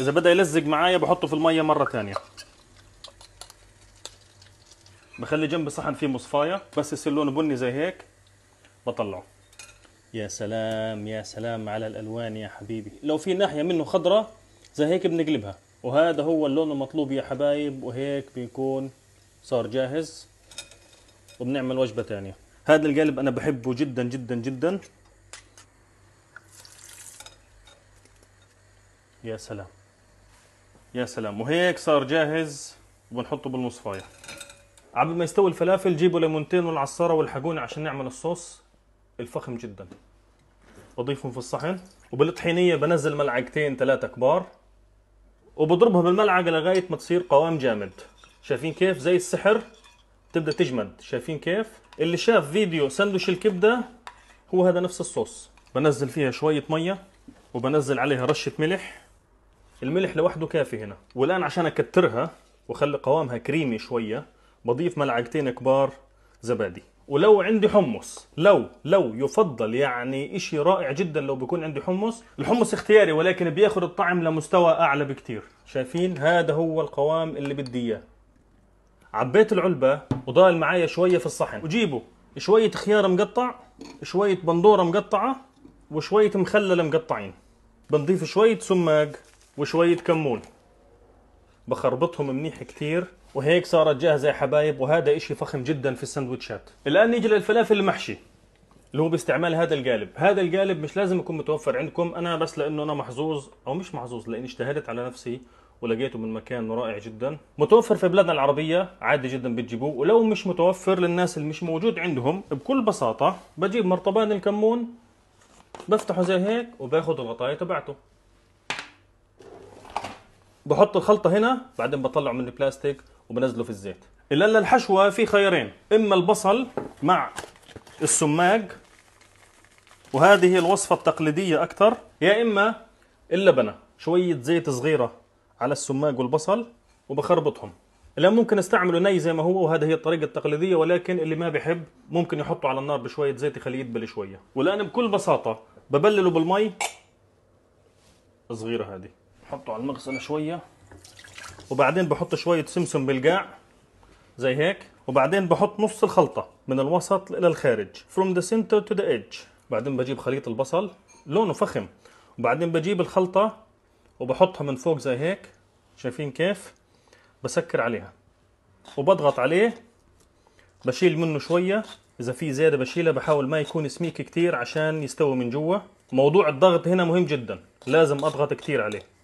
اذا بدا يلزق معايا بحطه في الميه مره ثانيه بخلي جنبي صحن فيه مصفايه بس يصير لونه بني زي هيك بطلعه يا سلام يا سلام على الالوان يا حبيبي لو في ناحيه منه خضراء زي هيك بنقلبها وهذا هو اللون المطلوب يا حبايب وهيك بيكون صار جاهز وبنعمل وجبه ثانيه هذا القالب انا بحبه جدا جدا جدا يا سلام يا سلام وهيك صار جاهز وبنحطه بالمصفايه قبل ما يستوي الفلافل جيبوا ليمونتين والعصاره والحقونا عشان نعمل الصوص الفخم جدا بضيفهم في الصحن وبالطحينيه بنزل ملعقتين ثلاثه كبار وبضربها بالملعقه لغايه ما تصير قوام جامد شايفين كيف زي السحر تبدا تجمد شايفين كيف اللي شاف فيديو سندوش الكبده هو هذا نفس الصوص بنزل فيها شويه ميه وبنزل عليها رشه ملح الملح لوحده كافي هنا والان عشان اكترها واخلي قوامها كريمي شويه بضيف ملعقتين كبار زبادي ولو عندي حمص لو لو يفضل يعني اشي رائع جدا لو بيكون عندي حمص الحمص اختياري ولكن بياخد الطعم لمستوى اعلى بكتير شايفين هذا هو القوام اللي بدي اياه عبيت العلبه وضال معايا شويه في الصحن وجيبوا شويه خيار مقطع شويه بندوره مقطعه وشويه مخلل مقطعين بنضيف شويه سماق وشويه كمون بخربطهم منيح كثير وهيك صارت جاهزه يا حبايب وهذا إشي فخم جدا في السندوتشات الان نيجي للفلافل المحشي اللي هو باستعمال هذا القالب هذا القالب مش لازم يكون متوفر عندكم انا بس لانه انا محظوظ او مش محظوظ لاني اجتهدت على نفسي ولقيته من مكان رائع جدا متوفر في بلادنا العربية عادي جدا بتجيبوه ولو مش متوفر للناس اللي مش موجود عندهم بكل بساطة بجيب مرطبان الكمون بفتحه زي هيك وباخد الغطاية تبعته بحط الخلطه هنا بعدين بطلعه من البلاستيك وبنزله في الزيت الا للحشوه في خيارين اما البصل مع السماق وهذه الوصفه التقليديه اكثر يا اما اللبنه شويه زيت صغيره على السماق والبصل وبخربطهم الان ممكن استعمله ني زي ما هو وهذا هي الطريقه التقليديه ولكن اللي ما بحب ممكن يحطه على النار بشويه زيت يخليه يدبل شويه والان بكل بساطه ببلله بالمي صغيره هذه بحطه على المغسله شويه وبعدين بحط شويه سمسم بالقاع زي هيك وبعدين بحط نص الخلطه من الوسط الى الخارج from the center to the edge بعدين بجيب خليط البصل لونه فخم وبعدين بجيب الخلطه وبحطها من فوق زي هيك شايفين كيف بسكر عليها وبضغط عليه بشيل منه شويه اذا في زياده بشيلها بحاول ما يكون سميك كتير عشان يستوي من جوا موضوع الضغط هنا مهم جدا لازم اضغط كتير عليه